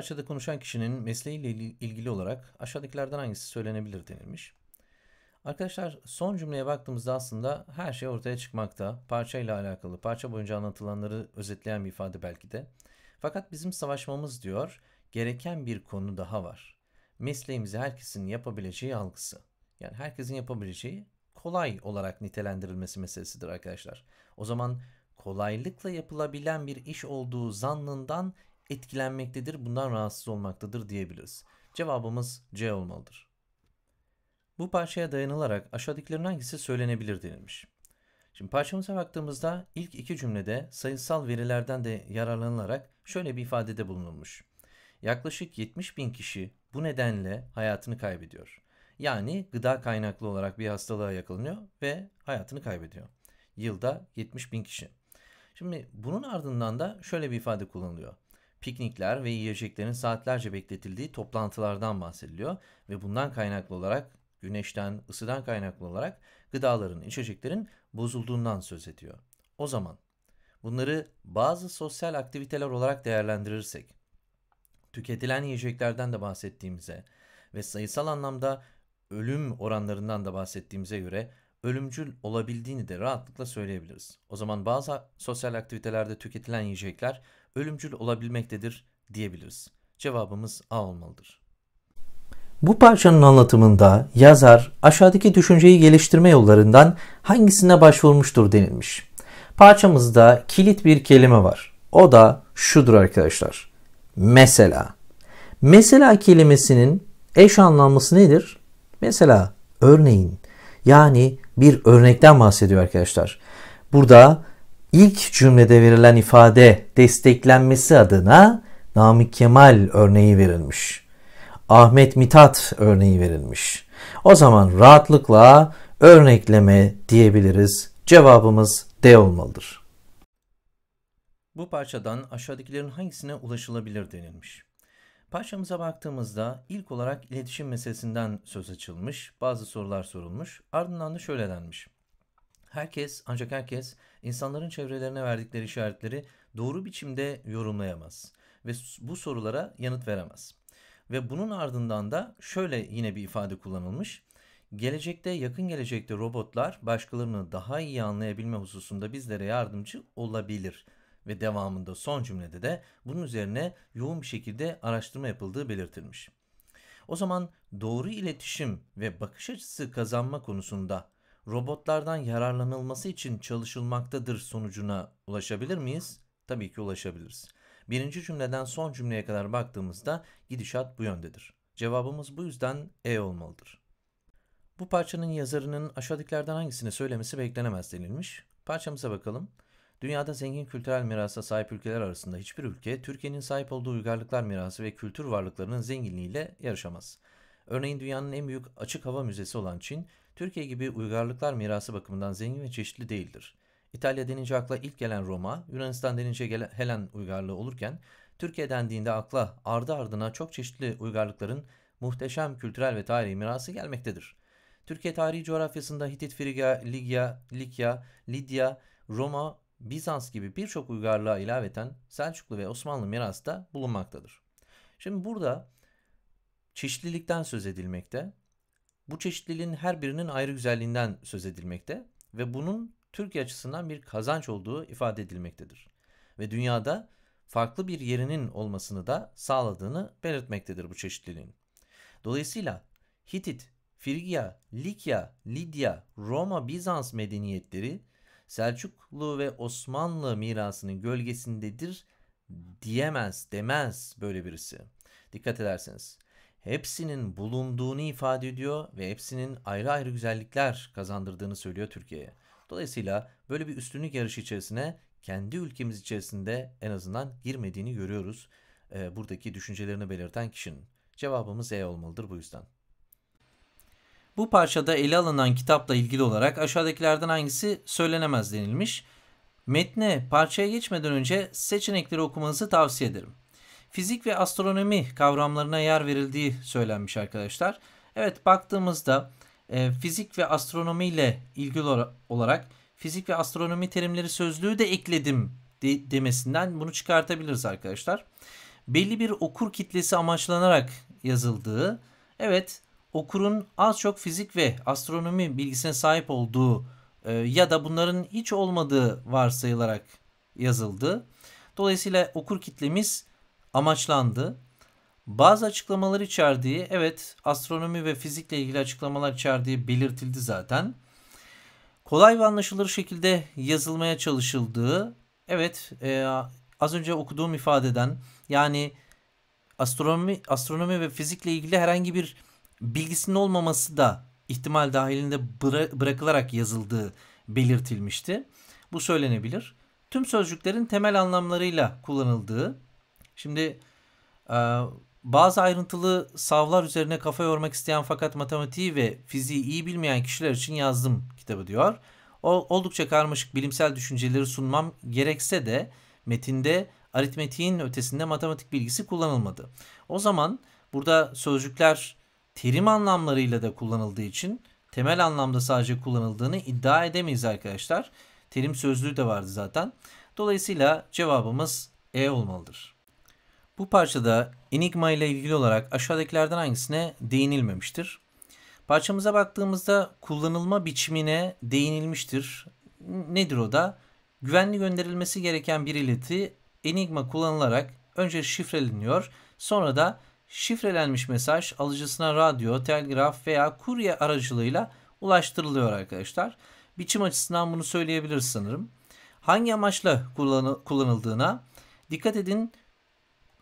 parçada konuşan kişinin mesleğiyle ilgili olarak aşağıdakilerden hangisi söylenebilir denilmiş. Arkadaşlar son cümleye baktığımızda aslında her şey ortaya çıkmakta. Parça ile alakalı, parça boyunca anlatılanları özetleyen bir ifade belki de. Fakat bizim savaşmamız diyor, gereken bir konu daha var. Mesleğimizi herkesin yapabileceği algısı. Yani herkesin yapabileceği kolay olarak nitelendirilmesi meselesidir arkadaşlar. O zaman kolaylıkla yapılabilen bir iş olduğu zannından etkilenmektedir, bundan rahatsız olmaktadır diyebiliriz. Cevabımız C olmalıdır. Bu parçaya dayanılarak aşağıdakilerin hangisi söylenebilir denilmiş. Şimdi parçamıza baktığımızda ilk iki cümlede sayısal verilerden de yararlanılarak şöyle bir ifadede bulunulmuş. Yaklaşık 70 bin kişi bu nedenle hayatını kaybediyor. Yani gıda kaynaklı olarak bir hastalığa yakalanıyor ve hayatını kaybediyor. Yılda 70 bin kişi. Şimdi bunun ardından da şöyle bir ifade kullanılıyor piknikler ve yiyeceklerin saatlerce bekletildiği toplantılardan bahsediliyor ve bundan kaynaklı olarak güneşten, ısıdan kaynaklı olarak gıdaların, içeceklerin bozulduğundan söz ediyor. O zaman bunları bazı sosyal aktiviteler olarak değerlendirirsek, tüketilen yiyeceklerden de bahsettiğimize ve sayısal anlamda ölüm oranlarından da bahsettiğimize göre ölümcül olabildiğini de rahatlıkla söyleyebiliriz. O zaman bazı sosyal aktivitelerde tüketilen yiyecekler ölümcül olabilmektedir diyebiliriz. Cevabımız A olmalıdır. Bu parçanın anlatımında yazar aşağıdaki düşünceyi geliştirme yollarından hangisine başvurmuştur denilmiş. Parçamızda kilit bir kelime var. O da şudur arkadaşlar. Mesela. Mesela kelimesinin eş anlamlısı nedir? Mesela örneğin yani bir örnekten bahsediyor arkadaşlar. Burada ilk cümlede verilen ifade desteklenmesi adına Namık Kemal örneği verilmiş. Ahmet Mithat örneği verilmiş. O zaman rahatlıkla örnekleme diyebiliriz. Cevabımız D olmalıdır. Bu parçadan aşağıdakilerin hangisine ulaşılabilir denilmiş. Paşamıza baktığımızda ilk olarak iletişim meselesinden söz açılmış, bazı sorular sorulmuş, ardından da şöyle denmiş. Herkes ancak herkes insanların çevrelerine verdikleri işaretleri doğru biçimde yorumlayamaz ve bu sorulara yanıt veremez. Ve bunun ardından da şöyle yine bir ifade kullanılmış. Gelecekte yakın gelecekte robotlar başkalarını daha iyi anlayabilme hususunda bizlere yardımcı olabilir.'' ve devamında son cümlede de bunun üzerine yoğun bir şekilde araştırma yapıldığı belirtilmiş. O zaman doğru iletişim ve bakış açısı kazanma konusunda robotlardan yararlanılması için çalışılmaktadır sonucuna ulaşabilir miyiz? Tabii ki ulaşabiliriz. Birinci cümleden son cümleye kadar baktığımızda gidişat bu yöndedir. Cevabımız bu yüzden E olmalıdır. Bu parçanın yazarının aşağıdakilerden hangisini söylemesi beklenemez denilmiş. Parçamıza bakalım. Dünyada zengin kültürel mirasa sahip ülkeler arasında hiçbir ülke Türkiye'nin sahip olduğu uygarlıklar mirası ve kültür varlıklarının zenginliğiyle yarışamaz. Örneğin dünyanın en büyük açık hava müzesi olan Çin, Türkiye gibi uygarlıklar mirası bakımından zengin ve çeşitli değildir. İtalya denince akla ilk gelen Roma, Yunanistan denince gelen Helen uygarlığı olurken, Türkiye dendiğinde akla ardı ardına çok çeşitli uygarlıkların muhteşem kültürel ve tarihi mirası gelmektedir. Türkiye tarihi coğrafyasında Hitit, Frigya, Ligya, Likya, Lidya, Roma, Bizans gibi birçok uygarlığa ilaveten Selçuklu ve Osmanlı mirasta bulunmaktadır. Şimdi burada çeşitlilikten söz edilmekte. Bu çeşitliliğin her birinin ayrı güzelliğinden söz edilmekte ve bunun Türkiye açısından bir kazanç olduğu ifade edilmektedir. Ve dünyada farklı bir yerinin olmasını da sağladığını belirtmektedir bu çeşitliliğin. Dolayısıyla Hitit, Frigya, Likya, Lidya, Roma, Bizans medeniyetleri Selçuklu ve Osmanlı mirasının gölgesindedir diyemez, demez böyle birisi. Dikkat ederseniz. Hepsinin bulunduğunu ifade ediyor ve hepsinin ayrı ayrı güzellikler kazandırdığını söylüyor Türkiye'ye. Dolayısıyla böyle bir üstünlük yarışı içerisine kendi ülkemiz içerisinde en azından girmediğini görüyoruz. E, buradaki düşüncelerini belirten kişinin. Cevabımız E olmalıdır bu yüzden. Bu parçada ele alınan kitapla ilgili olarak aşağıdakilerden hangisi söylenemez denilmiş. Metne parçaya geçmeden önce seçenekleri okumanızı tavsiye ederim. Fizik ve astronomi kavramlarına yer verildiği söylenmiş arkadaşlar. Evet baktığımızda e, fizik ve astronomi ile ilgili olarak fizik ve astronomi terimleri sözlüğü de ekledim de, demesinden bunu çıkartabiliriz arkadaşlar. Belli bir okur kitlesi amaçlanarak yazıldığı, evet okurun az çok fizik ve astronomi bilgisine sahip olduğu e, ya da bunların hiç olmadığı varsayılarak yazıldı. Dolayısıyla okur kitlemiz amaçlandı. Bazı açıklamalar içerdiği, evet astronomi ve fizikle ilgili açıklamalar içerdiği belirtildi zaten. Kolay ve anlaşılır şekilde yazılmaya çalışıldığı, evet e, az önce okuduğum ifadeden yani astronomi astronomi ve fizikle ilgili herhangi bir bilgisinin olmaması da ihtimal dahilinde bıra- bırakılarak yazıldığı belirtilmişti. Bu söylenebilir. Tüm sözcüklerin temel anlamlarıyla kullanıldığı. Şimdi e, bazı ayrıntılı savlar üzerine kafa yormak isteyen fakat matematiği ve fiziği iyi bilmeyen kişiler için yazdım kitabı diyor. O, oldukça karmaşık bilimsel düşünceleri sunmam gerekse de metinde aritmetiğin ötesinde matematik bilgisi kullanılmadı. O zaman burada sözcükler terim anlamlarıyla da kullanıldığı için temel anlamda sadece kullanıldığını iddia edemeyiz arkadaşlar. Terim sözlüğü de vardı zaten. Dolayısıyla cevabımız E olmalıdır. Bu parçada enigma ile ilgili olarak aşağıdakilerden hangisine değinilmemiştir? Parçamıza baktığımızda kullanılma biçimine değinilmiştir. Nedir o da? Güvenli gönderilmesi gereken bir ileti enigma kullanılarak önce şifreleniyor sonra da şifrelenmiş mesaj alıcısına radyo, telgraf veya kurye aracılığıyla ulaştırılıyor arkadaşlar. Biçim açısından bunu söyleyebiliriz sanırım. Hangi amaçla kullanıldığına dikkat edin.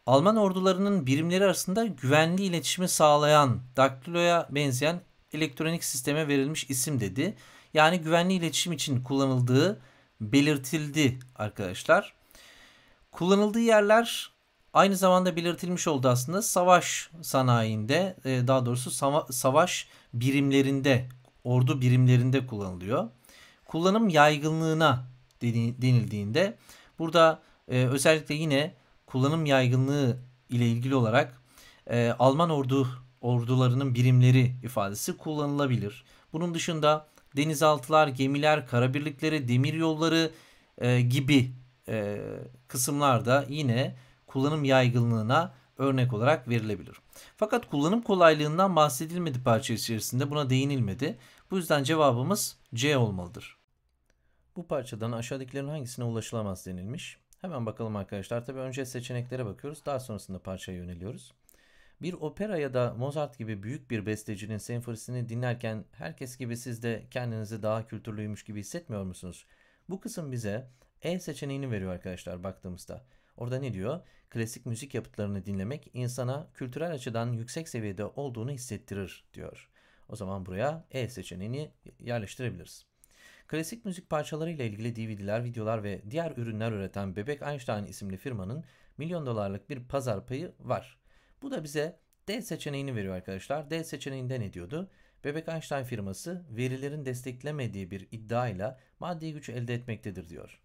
Alman ordularının birimleri arasında güvenli iletişimi sağlayan daktiloya benzeyen elektronik sisteme verilmiş isim dedi. Yani güvenli iletişim için kullanıldığı belirtildi arkadaşlar. Kullanıldığı yerler Aynı zamanda belirtilmiş oldu aslında savaş sanayinde e, daha doğrusu sava- savaş birimlerinde, ordu birimlerinde kullanılıyor. Kullanım yaygınlığına denildiğinde burada e, özellikle yine kullanım yaygınlığı ile ilgili olarak e, Alman ordu ordularının birimleri ifadesi kullanılabilir. Bunun dışında denizaltılar, gemiler, kara birlikleri, demir yolları e, gibi e, kısımlarda yine kullanım yaygınlığına örnek olarak verilebilir. Fakat kullanım kolaylığından bahsedilmedi parça içerisinde buna değinilmedi. Bu yüzden cevabımız C olmalıdır. Bu parçadan aşağıdakilerin hangisine ulaşılamaz denilmiş. Hemen bakalım arkadaşlar. Tabii önce seçeneklere bakıyoruz. Daha sonrasında parçaya yöneliyoruz. Bir opera ya da Mozart gibi büyük bir bestecinin senfonisini dinlerken herkes gibi siz de kendinizi daha kültürlüymüş gibi hissetmiyor musunuz? Bu kısım bize E seçeneğini veriyor arkadaşlar baktığımızda. Orada ne diyor? Klasik müzik yapıtlarını dinlemek insana kültürel açıdan yüksek seviyede olduğunu hissettirir diyor. O zaman buraya E seçeneğini yerleştirebiliriz. Klasik müzik parçalarıyla ilgili DVD'ler, videolar ve diğer ürünler üreten Bebek Einstein isimli firmanın milyon dolarlık bir pazar payı var. Bu da bize D seçeneğini veriyor arkadaşlar. D seçeneğinde ne diyordu? Bebek Einstein firması verilerin desteklemediği bir iddiayla maddi güç elde etmektedir diyor.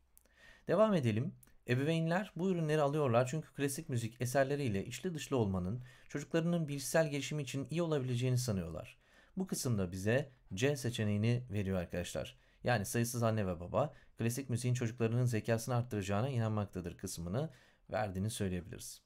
Devam edelim. Ebeveynler bu ürünleri alıyorlar çünkü klasik müzik eserleriyle içli dışlı olmanın çocuklarının bilişsel gelişimi için iyi olabileceğini sanıyorlar. Bu kısımda bize C seçeneğini veriyor arkadaşlar. Yani sayısız anne ve baba klasik müziğin çocuklarının zekasını arttıracağına inanmaktadır kısmını verdiğini söyleyebiliriz.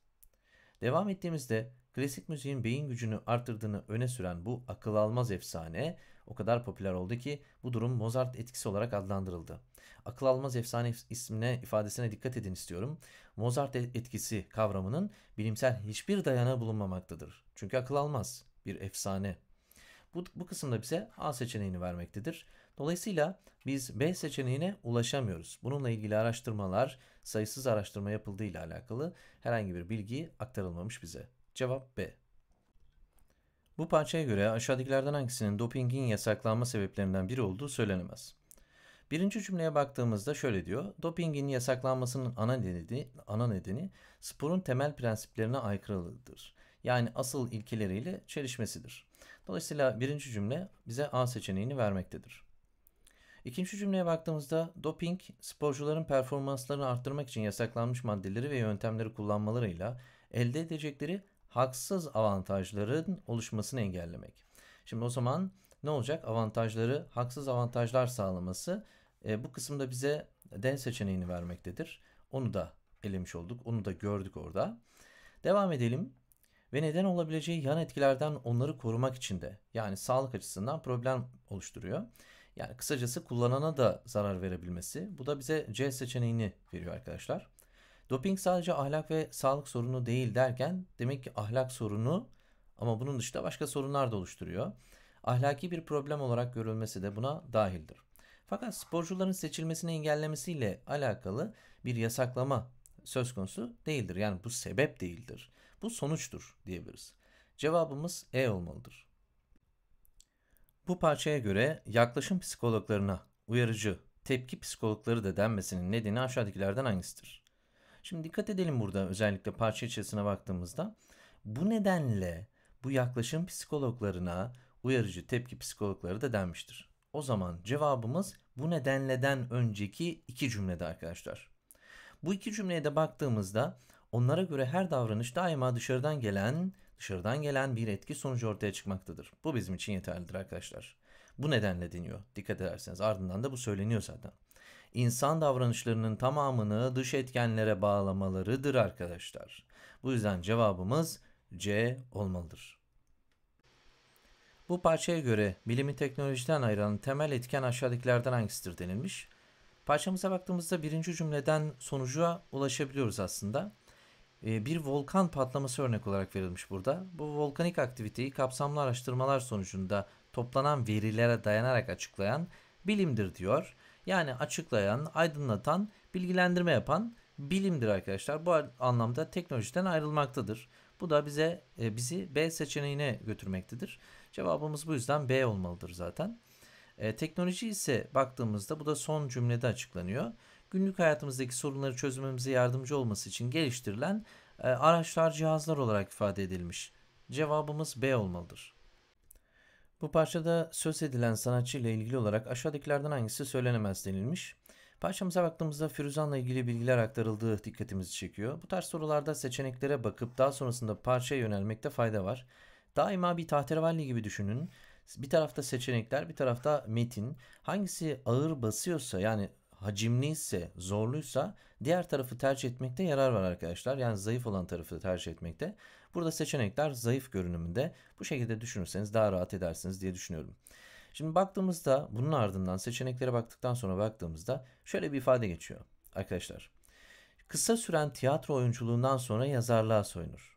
Devam ettiğimizde klasik müziğin beyin gücünü arttırdığını öne süren bu akıl almaz efsane o kadar popüler oldu ki bu durum Mozart etkisi olarak adlandırıldı akıl almaz efsane ismine ifadesine dikkat edin istiyorum. Mozart e-, etkisi kavramının bilimsel hiçbir dayanağı bulunmamaktadır. Çünkü akıl almaz bir efsane. Bu, bu kısımda bize A seçeneğini vermektedir. Dolayısıyla biz B seçeneğine ulaşamıyoruz. Bununla ilgili araştırmalar, sayısız araştırma yapıldığı ile alakalı herhangi bir bilgi aktarılmamış bize. Cevap B. Bu parçaya göre aşağıdakilerden hangisinin dopingin yasaklanma sebeplerinden biri olduğu söylenemez. Birinci cümleye baktığımızda şöyle diyor. Dopingin yasaklanmasının ana nedeni, ana nedeni sporun temel prensiplerine aykırılıdır. Yani asıl ilkeleriyle çelişmesidir. Dolayısıyla birinci cümle bize A seçeneğini vermektedir. İkinci cümleye baktığımızda doping sporcuların performanslarını arttırmak için yasaklanmış maddeleri ve yöntemleri kullanmalarıyla elde edecekleri haksız avantajların oluşmasını engellemek. Şimdi o zaman ne olacak? Avantajları haksız avantajlar sağlaması e, bu kısımda bize den seçeneğini vermektedir. Onu da elemiş olduk. Onu da gördük orada. Devam edelim. Ve neden olabileceği yan etkilerden onları korumak için de yani sağlık açısından problem oluşturuyor. Yani kısacası kullanana da zarar verebilmesi. Bu da bize C seçeneğini veriyor arkadaşlar. Doping sadece ahlak ve sağlık sorunu değil derken demek ki ahlak sorunu ama bunun dışında başka sorunlar da oluşturuyor. Ahlaki bir problem olarak görülmesi de buna dahildir. Fakat sporcuların seçilmesini engellemesiyle alakalı bir yasaklama söz konusu değildir. Yani bu sebep değildir. Bu sonuçtur diyebiliriz. Cevabımız E olmalıdır. Bu parçaya göre yaklaşım psikologlarına uyarıcı, tepki psikologları da denmesinin nedeni aşağıdakilerden hangisidir? Şimdi dikkat edelim burada özellikle parça içerisine baktığımızda. Bu nedenle bu yaklaşım psikologlarına uyarıcı tepki psikologları da denmiştir. O zaman cevabımız bu nedenleden önceki iki cümlede arkadaşlar. Bu iki cümleye de baktığımızda onlara göre her davranış daima dışarıdan gelen, dışarıdan gelen bir etki sonucu ortaya çıkmaktadır. Bu bizim için yeterlidir arkadaşlar. Bu nedenle deniyor. Dikkat ederseniz ardından da bu söyleniyor zaten. İnsan davranışlarının tamamını dış etkenlere bağlamalarıdır arkadaşlar. Bu yüzden cevabımız C olmalıdır. Bu parçaya göre bilimi teknolojiden ayıran temel etken aşağıdakilerden hangisidir denilmiş. Parçamıza baktığımızda birinci cümleden sonuca ulaşabiliyoruz aslında. Ee, bir volkan patlaması örnek olarak verilmiş burada. Bu volkanik aktiviteyi kapsamlı araştırmalar sonucunda toplanan verilere dayanarak açıklayan bilimdir diyor. Yani açıklayan, aydınlatan, bilgilendirme yapan bilimdir arkadaşlar. Bu anlamda teknolojiden ayrılmaktadır. Bu da bize e, bizi B seçeneğine götürmektedir. Cevabımız bu yüzden B olmalıdır zaten. E, teknoloji ise baktığımızda bu da son cümlede açıklanıyor. Günlük hayatımızdaki sorunları çözmemize yardımcı olması için geliştirilen e, araçlar, cihazlar olarak ifade edilmiş. Cevabımız B olmalıdır. Bu parçada söz edilen sanatçı ile ilgili olarak aşağıdakilerden hangisi söylenemez denilmiş. Parçamıza baktığımızda Firuzan'la ilgili bilgiler aktarıldığı dikkatimizi çekiyor. Bu tarz sorularda seçeneklere bakıp daha sonrasında parçaya yönelmekte fayda var. Daima bir tahterevalli gibi düşünün. Bir tarafta seçenekler, bir tarafta metin. Hangisi ağır basıyorsa yani hacimliyse, zorluysa diğer tarafı tercih etmekte yarar var arkadaşlar. Yani zayıf olan tarafı tercih etmekte. Burada seçenekler zayıf görünümünde. Bu şekilde düşünürseniz daha rahat edersiniz diye düşünüyorum. Şimdi baktığımızda bunun ardından seçeneklere baktıktan sonra baktığımızda şöyle bir ifade geçiyor. Arkadaşlar kısa süren tiyatro oyunculuğundan sonra yazarlığa soyunur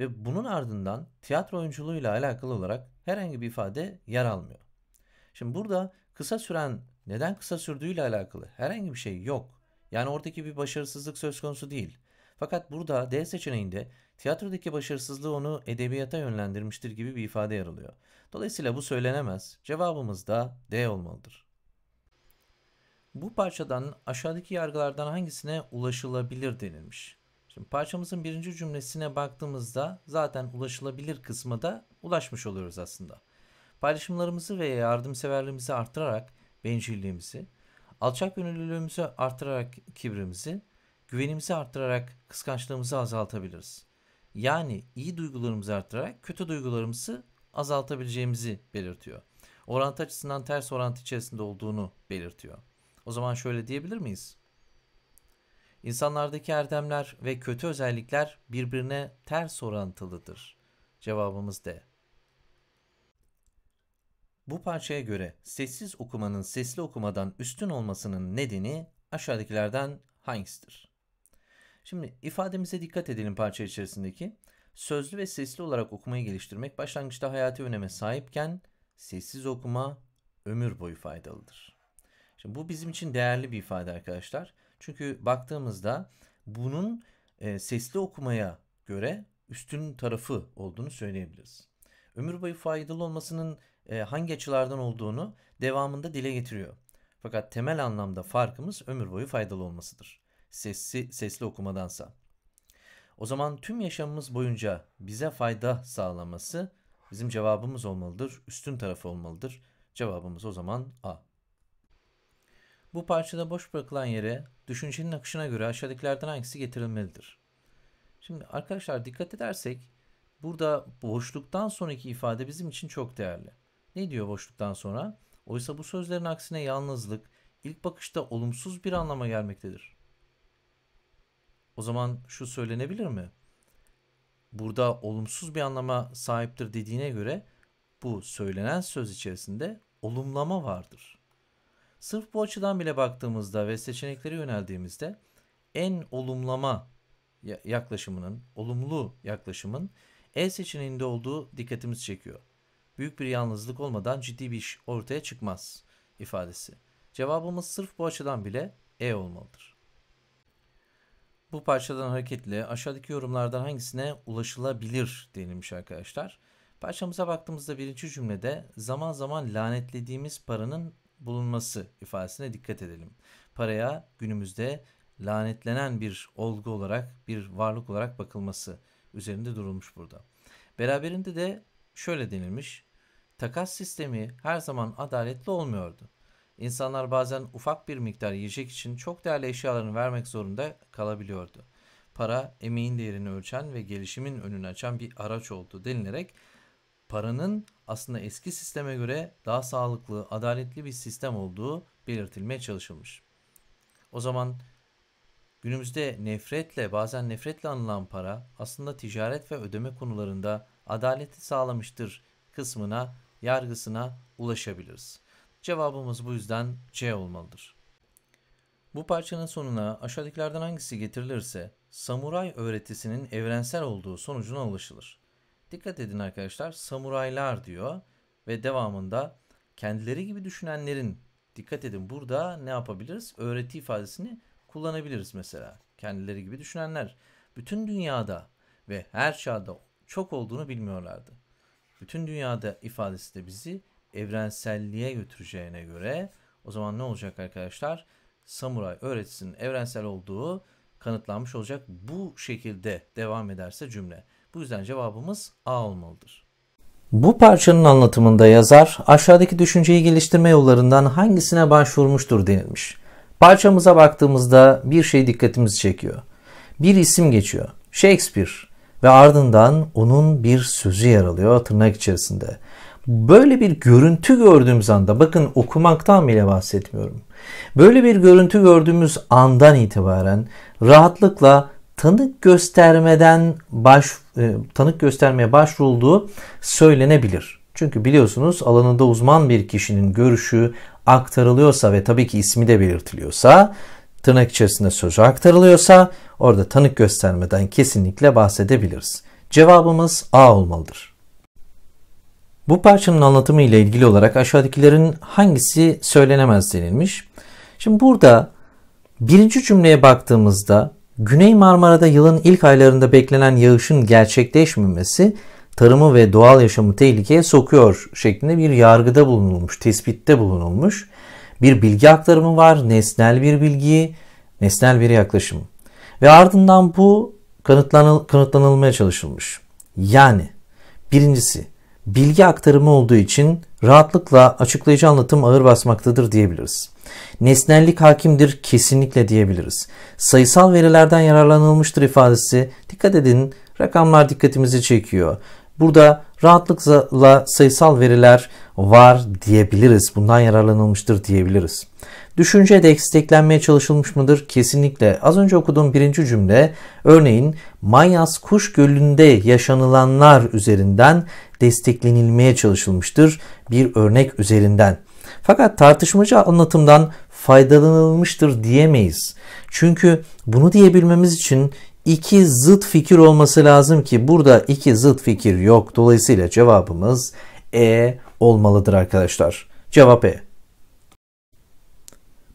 ve bunun ardından tiyatro oyunculuğuyla alakalı olarak herhangi bir ifade yer almıyor. Şimdi burada kısa süren neden kısa sürdüğüyle alakalı herhangi bir şey yok. Yani oradaki bir başarısızlık söz konusu değil. Fakat burada D seçeneğinde tiyatrodaki başarısızlığı onu edebiyata yönlendirmiştir gibi bir ifade yer alıyor. Dolayısıyla bu söylenemez. Cevabımız da D olmalıdır. Bu parçadan aşağıdaki yargılardan hangisine ulaşılabilir denilmiş. Şimdi parçamızın birinci cümlesine baktığımızda zaten ulaşılabilir kısmı da ulaşmış oluyoruz aslında. Paylaşımlarımızı ve yardımseverliğimizi arttırarak bencilliğimizi, alçak gönüllülüğümüzü arttırarak kibrimizi, güvenimizi arttırarak kıskançlığımızı azaltabiliriz. Yani iyi duygularımızı arttırarak kötü duygularımızı azaltabileceğimizi belirtiyor. Orantı açısından ters orantı içerisinde olduğunu belirtiyor. O zaman şöyle diyebilir miyiz? İnsanlardaki erdemler ve kötü özellikler birbirine ters orantılıdır. Cevabımız D. Bu parçaya göre sessiz okumanın sesli okumadan üstün olmasının nedeni aşağıdakilerden hangisidir? Şimdi ifademize dikkat edelim parça içerisindeki. Sözlü ve sesli olarak okumayı geliştirmek başlangıçta hayati öneme sahipken sessiz okuma ömür boyu faydalıdır. Şimdi bu bizim için değerli bir ifade arkadaşlar. Çünkü baktığımızda bunun e, sesli okumaya göre üstün tarafı olduğunu söyleyebiliriz. Ömür boyu faydalı olmasının e, hangi açılardan olduğunu devamında dile getiriyor. Fakat temel anlamda farkımız ömür boyu faydalı olmasıdır. Sesli, sesli okumadansa. O zaman tüm yaşamımız boyunca bize fayda sağlaması bizim cevabımız olmalıdır. Üstün tarafı olmalıdır. Cevabımız o zaman A. Bu parçada boş bırakılan yere düşüncenin akışına göre aşağıdakilerden hangisi getirilmelidir? Şimdi arkadaşlar dikkat edersek burada boşluktan sonraki ifade bizim için çok değerli. Ne diyor boşluktan sonra? Oysa bu sözlerin aksine yalnızlık ilk bakışta olumsuz bir anlama gelmektedir. O zaman şu söylenebilir mi? Burada olumsuz bir anlama sahiptir dediğine göre bu söylenen söz içerisinde olumlama vardır.'' Sırf bu açıdan bile baktığımızda ve seçeneklere yöneldiğimizde en olumlama yaklaşımının, olumlu yaklaşımın E seçeneğinde olduğu dikkatimiz çekiyor. Büyük bir yalnızlık olmadan ciddi bir iş ortaya çıkmaz ifadesi. Cevabımız sırf bu açıdan bile E olmalıdır. Bu parçadan hareketle aşağıdaki yorumlardan hangisine ulaşılabilir denilmiş arkadaşlar. Parçamıza baktığımızda birinci cümlede zaman zaman lanetlediğimiz paranın bulunması ifadesine dikkat edelim. Paraya günümüzde lanetlenen bir olgu olarak, bir varlık olarak bakılması üzerinde durulmuş burada. Beraberinde de şöyle denilmiş. Takas sistemi her zaman adaletli olmuyordu. İnsanlar bazen ufak bir miktar yiyecek için çok değerli eşyalarını vermek zorunda kalabiliyordu. Para emeğin değerini ölçen ve gelişimin önünü açan bir araç oldu denilerek paranın aslında eski sisteme göre daha sağlıklı, adaletli bir sistem olduğu belirtilmeye çalışılmış. O zaman günümüzde nefretle, bazen nefretle anılan para aslında ticaret ve ödeme konularında adaleti sağlamıştır kısmına, yargısına ulaşabiliriz. Cevabımız bu yüzden C olmalıdır. Bu parçanın sonuna aşağıdakilerden hangisi getirilirse samuray öğretisinin evrensel olduğu sonucuna ulaşılır. Dikkat edin arkadaşlar samuraylar diyor ve devamında kendileri gibi düşünenlerin dikkat edin burada ne yapabiliriz? Öğreti ifadesini kullanabiliriz mesela. Kendileri gibi düşünenler bütün dünyada ve her çağda çok olduğunu bilmiyorlardı. Bütün dünyada ifadesi de bizi evrenselliğe götüreceğine göre o zaman ne olacak arkadaşlar? Samuray öğretisinin evrensel olduğu kanıtlanmış olacak. Bu şekilde devam ederse cümle. Bu yüzden cevabımız A olmalıdır. Bu parçanın anlatımında yazar aşağıdaki düşünceyi geliştirme yollarından hangisine başvurmuştur denilmiş. Parçamıza baktığımızda bir şey dikkatimizi çekiyor. Bir isim geçiyor. Shakespeare ve ardından onun bir sözü yer alıyor tırnak içerisinde. Böyle bir görüntü gördüğümüz anda bakın okumaktan bile bahsetmiyorum. Böyle bir görüntü gördüğümüz andan itibaren rahatlıkla tanık göstermeden baş e, tanık göstermeye başvurulduğu söylenebilir. Çünkü biliyorsunuz alanında uzman bir kişinin görüşü aktarılıyorsa ve tabii ki ismi de belirtiliyorsa tırnak içerisinde sözü aktarılıyorsa orada tanık göstermeden kesinlikle bahsedebiliriz. Cevabımız A olmalıdır. Bu parçanın anlatımı ile ilgili olarak aşağıdakilerin hangisi söylenemez denilmiş. Şimdi burada birinci cümleye baktığımızda Güney Marmara'da yılın ilk aylarında beklenen yağışın gerçekleşmemesi tarımı ve doğal yaşamı tehlikeye sokuyor şeklinde bir yargıda bulunulmuş, tespitte bulunulmuş. Bir bilgi aktarımı var, nesnel bir bilgi, nesnel bir yaklaşım. Ve ardından bu kanıtlanıl, kanıtlanılmaya çalışılmış. Yani birincisi bilgi aktarımı olduğu için rahatlıkla açıklayıcı anlatım ağır basmaktadır diyebiliriz. Nesnellik hakimdir kesinlikle diyebiliriz. Sayısal verilerden yararlanılmıştır ifadesi dikkat edin rakamlar dikkatimizi çekiyor. Burada rahatlıkla sayısal veriler var diyebiliriz. Bundan yararlanılmıştır diyebiliriz. Düşünce desteklenmeye çalışılmış mıdır? Kesinlikle. Az önce okuduğum birinci cümle örneğin Mayas Kuş Gölü'nde yaşanılanlar üzerinden desteklenilmeye çalışılmıştır bir örnek üzerinden. Fakat tartışmacı anlatımdan faydalanılmıştır diyemeyiz. Çünkü bunu diyebilmemiz için iki zıt fikir olması lazım ki burada iki zıt fikir yok. Dolayısıyla cevabımız E olmalıdır arkadaşlar. Cevap E.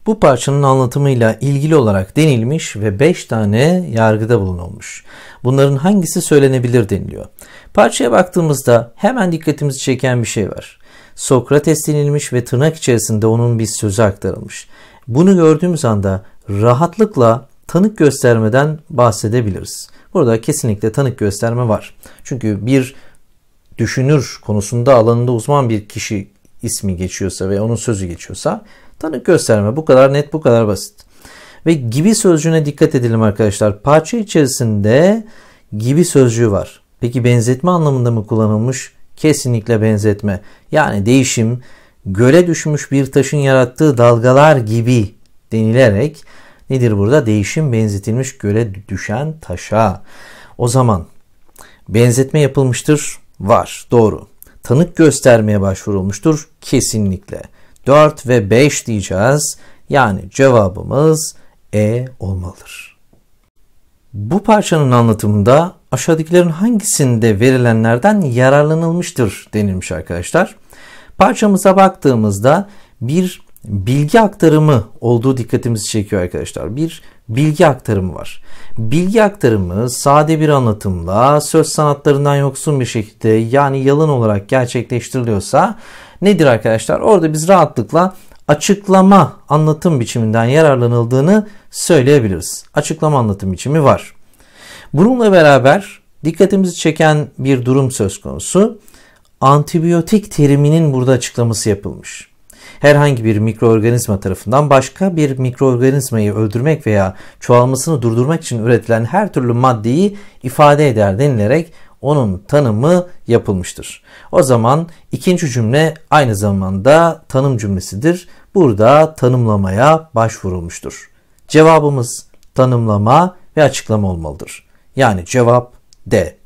Bu parçanın anlatımıyla ilgili olarak denilmiş ve 5 tane yargıda bulunulmuş. Bunların hangisi söylenebilir deniliyor. Parçaya baktığımızda hemen dikkatimizi çeken bir şey var. Sokrates denilmiş ve tırnak içerisinde onun bir sözü aktarılmış. Bunu gördüğümüz anda rahatlıkla tanık göstermeden bahsedebiliriz. Burada kesinlikle tanık gösterme var. Çünkü bir düşünür konusunda alanında uzman bir kişi ismi geçiyorsa ve onun sözü geçiyorsa Tanık gösterme bu kadar net bu kadar basit. Ve gibi sözcüğüne dikkat edelim arkadaşlar. Parça içerisinde gibi sözcüğü var. Peki benzetme anlamında mı kullanılmış? Kesinlikle benzetme. Yani değişim göle düşmüş bir taşın yarattığı dalgalar gibi denilerek nedir burada? Değişim benzetilmiş göle düşen taşa. O zaman benzetme yapılmıştır. Var. Doğru. Tanık göstermeye başvurulmuştur. Kesinlikle. 4 ve 5 diyeceğiz. Yani cevabımız E olmalıdır. Bu parçanın anlatımında aşağıdakilerin hangisinde verilenlerden yararlanılmıştır denilmiş arkadaşlar. Parçamıza baktığımızda bir bilgi aktarımı olduğu dikkatimizi çekiyor arkadaşlar. Bir bilgi aktarımı var. Bilgi aktarımı sade bir anlatımla söz sanatlarından yoksun bir şekilde yani yalın olarak gerçekleştiriliyorsa nedir arkadaşlar? Orada biz rahatlıkla açıklama anlatım biçiminden yararlanıldığını söyleyebiliriz. Açıklama anlatım biçimi var. Bununla beraber dikkatimizi çeken bir durum söz konusu. Antibiyotik teriminin burada açıklaması yapılmış. Herhangi bir mikroorganizma tarafından başka bir mikroorganizmayı öldürmek veya çoğalmasını durdurmak için üretilen her türlü maddeyi ifade eder denilerek onun tanımı yapılmıştır. O zaman ikinci cümle aynı zamanda tanım cümlesidir. Burada tanımlamaya başvurulmuştur. Cevabımız tanımlama ve açıklama olmalıdır. Yani cevap D.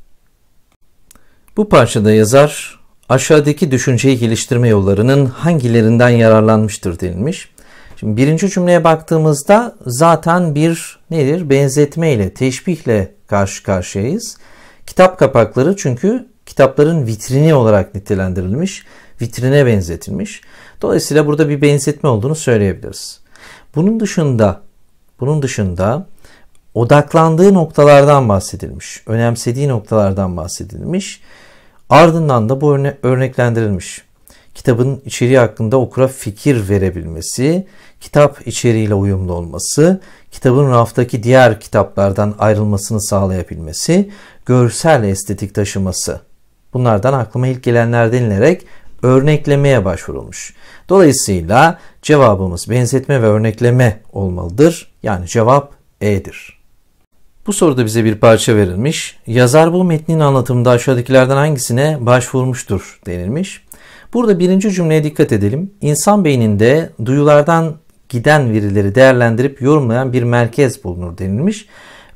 Bu parçada yazar aşağıdaki düşünceyi geliştirme yollarının hangilerinden yararlanmıştır denilmiş. Şimdi birinci cümleye baktığımızda zaten bir nedir benzetme ile teşbihle karşı karşıyayız. Kitap kapakları çünkü kitapların vitrini olarak nitelendirilmiş, vitrine benzetilmiş. Dolayısıyla burada bir benzetme olduğunu söyleyebiliriz. Bunun dışında bunun dışında odaklandığı noktalardan bahsedilmiş, önemsediği noktalardan bahsedilmiş. Ardından da bu örne örneklendirilmiş. Kitabın içeriği hakkında okura fikir verebilmesi, kitap içeriğiyle uyumlu olması, kitabın raftaki diğer kitaplardan ayrılmasını sağlayabilmesi görsel estetik taşıması. Bunlardan aklıma ilk gelenler denilerek örneklemeye başvurulmuş. Dolayısıyla cevabımız benzetme ve örnekleme olmalıdır. Yani cevap E'dir. Bu soruda bize bir parça verilmiş. Yazar bu metnin anlatımında aşağıdakilerden hangisine başvurmuştur denilmiş. Burada birinci cümleye dikkat edelim. İnsan beyninde duyulardan giden verileri değerlendirip yorumlayan bir merkez bulunur denilmiş.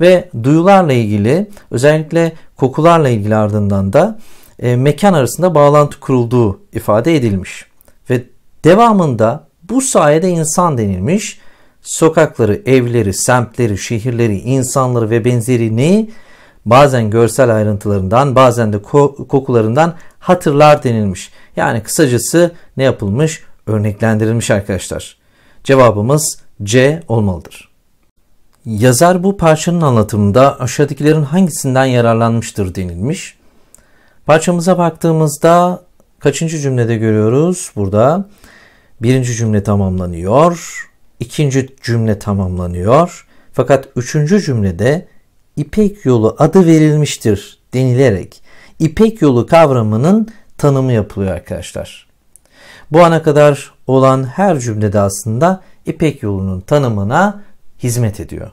Ve duyularla ilgili özellikle kokularla ilgili ardından da e, mekan arasında bağlantı kurulduğu ifade edilmiş. Ve devamında bu sayede insan denilmiş. Sokakları, evleri, semtleri, şehirleri, insanları ve benzeri neyi bazen görsel ayrıntılarından bazen de kokularından hatırlar denilmiş. Yani kısacası ne yapılmış? Örneklendirilmiş arkadaşlar. Cevabımız C olmalıdır. Yazar bu parçanın anlatımında aşağıdakilerin hangisinden yararlanmıştır denilmiş. Parçamıza baktığımızda kaçıncı cümlede görüyoruz? Burada birinci cümle tamamlanıyor, ikinci cümle tamamlanıyor. Fakat üçüncü cümlede İpek yolu adı verilmiştir denilerek İpek yolu kavramının tanımı yapılıyor arkadaşlar. Bu ana kadar olan her cümlede aslında İpek yolunun tanımına hizmet ediyor.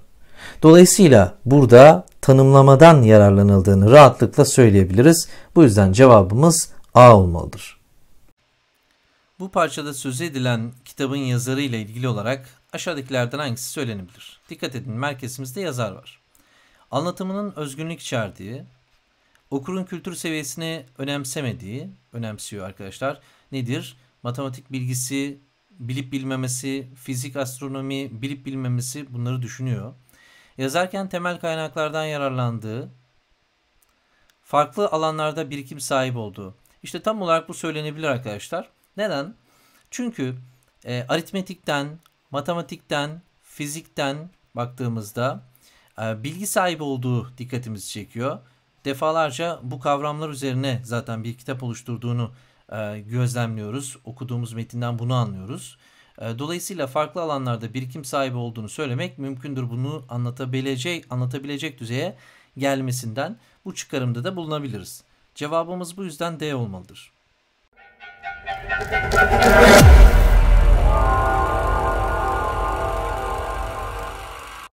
Dolayısıyla burada tanımlamadan yararlanıldığını rahatlıkla söyleyebiliriz. Bu yüzden cevabımız A olmalıdır. Bu parçada sözü edilen kitabın yazarı ile ilgili olarak aşağıdakilerden hangisi söylenebilir? Dikkat edin merkezimizde yazar var. Anlatımının özgünlük içerdiği, okurun kültür seviyesini önemsemediği, önemsiyor arkadaşlar. Nedir? Matematik bilgisi, bilip bilmemesi, fizik, astronomi, bilip bilmemesi bunları düşünüyor. Yazarken temel kaynaklardan yararlandığı, farklı alanlarda birikim sahip olduğu. İşte tam olarak bu söylenebilir arkadaşlar. Neden? Çünkü e, aritmetikten, matematikten, fizikten baktığımızda e, bilgi sahibi olduğu dikkatimizi çekiyor. Defalarca bu kavramlar üzerine zaten bir kitap oluşturduğunu e, gözlemliyoruz. Okuduğumuz metinden bunu anlıyoruz. Ee, dolayısıyla farklı alanlarda birikim sahibi olduğunu söylemek mümkündür. Bunu anlatabilecek, anlatabilecek düzeye gelmesinden bu çıkarımda da bulunabiliriz. Cevabımız bu yüzden D olmalıdır.